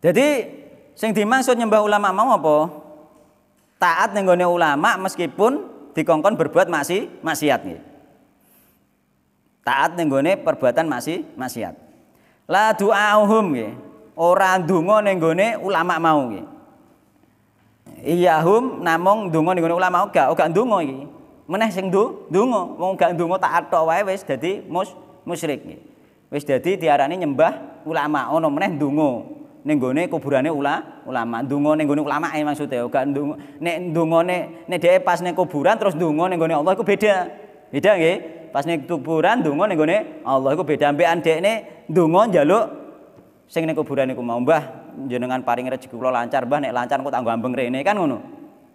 Jadi sing dimaksud nyembah ulama mau apa? Taat ning ulama meskipun dikongkon berbuat maksi maksiat nih. Taat ning perbuatan maksi maksiat. La du'auhum nggih. Ora ndonga ning ulama mau nggih. Iyahum namung ndonga ning ulama gak gak ndonga iki. Meneh sing dungo, ndonga, wong gak ndonga taat tok wae wis dadi mus musyrik nggih. Wis dadi diarani nyembah ulama ono meneh ndonga. Nenggone gone kuburane ula, ulama. dungo nenggone ulama e maksudnya, Gak donga nek dongane nek pas neng kuburan terus dungo nenggone Allah itu beda. Beda nggih. Pas neng kuburan dungo nenggone Allah itu beda ambekan dhekne donga jaluk sing ning kuburan iku mau mbah jenengan paring rezeki kulo lancar mbah nek lancar kok tak ambeng rene kan ngono.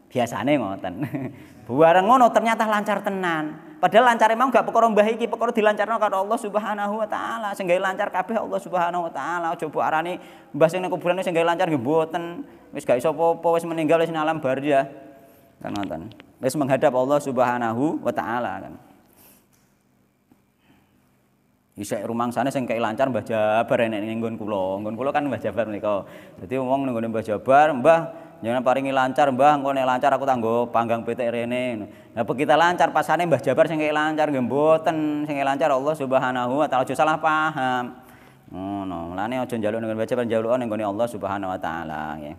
Biasane ngoten. Buareng ngono ternyata lancar tenan. Padahal lancar emang gak perkara mbah iki, perkara dilancarno karo Allah Subhanahu wa taala. Sing lancar kabeh Allah Subhanahu wa taala. Coba arani mbah sing kuburan sing lancar nggih mboten. Wis gak iso apa-apa, wis meninggal wis alam barzah. Ya. Kan nonton. Wis menghadap Allah Subhanahu wa taala kan. Isek rumang sana kei lancar Mbah Jabar enek ning nggon kula. Nggon kan Mbah Jabar Kau, jadi ngomong ning Mbah Jabar, Mbah Jangan paringi lancar Mbah, engko nek lancar aku tanggo panggang PT rene. Nah, kita lancar pasane Mbah Jabar sing lancar nggih mboten, sing lancar Allah Subhanahu wa taala aja salah paham. Ngono, mulane aja njaluk ning Mbah Jabar, njaluk ning Allah Subhanahu wa taala Yang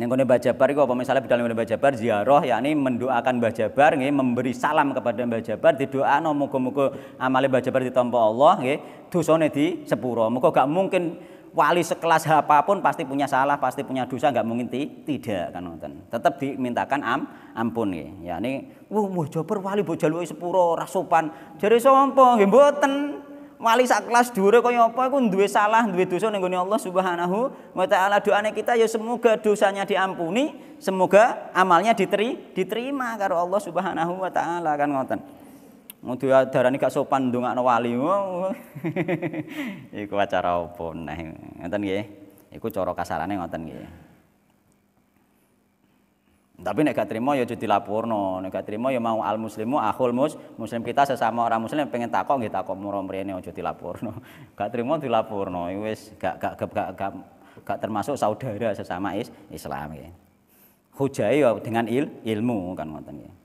Ning kene Mbah Jabar iku apa misalnya bidal Mbah Jabar ziarah yakni mendoakan Mbah Jabar nggih memberi salam kepada Mbah Jabar didoakno muga-muga amale Mbah Jabar ditampa Allah nggih, dosane di sepuro. Muga gak mungkin wali sekelas apapun pasti punya salah, pasti punya dosa, nggak mungkin ti, tidak kan nonton. Tetap dimintakan am, ampun nggih. Ya ini, wuh wuh jabar wali mbok jaluki sepuro ra jadi Jare gimboten. Wali sekelas dure dhuwure apa iku duwe salah, duwe dosa ning Allah Subhanahu wa taala. Doane kita ya semoga dosanya diampuni, semoga amalnya diteri, diterima karo Allah Subhanahu wa taala kan ngoten. Mau darani gak sopan ndongakno wali. Iku acara apa neh? Ngoten nggih. Iku cara kasarane ngoten nggih. Tapi nek gak trimo ya kudu dilaporno, nek gak trimo ya mau al muslimu akhul mus, muslim kita sesama orang muslim pengen takok nggih takok muro mrene aja dilaporno. Gak trimo dilaporno, wis gak gak gak gak, gak, gak termasuk saudara sesama is, Islam nggih. Hujai ya dengan il, ilmu kan ngoten nggih.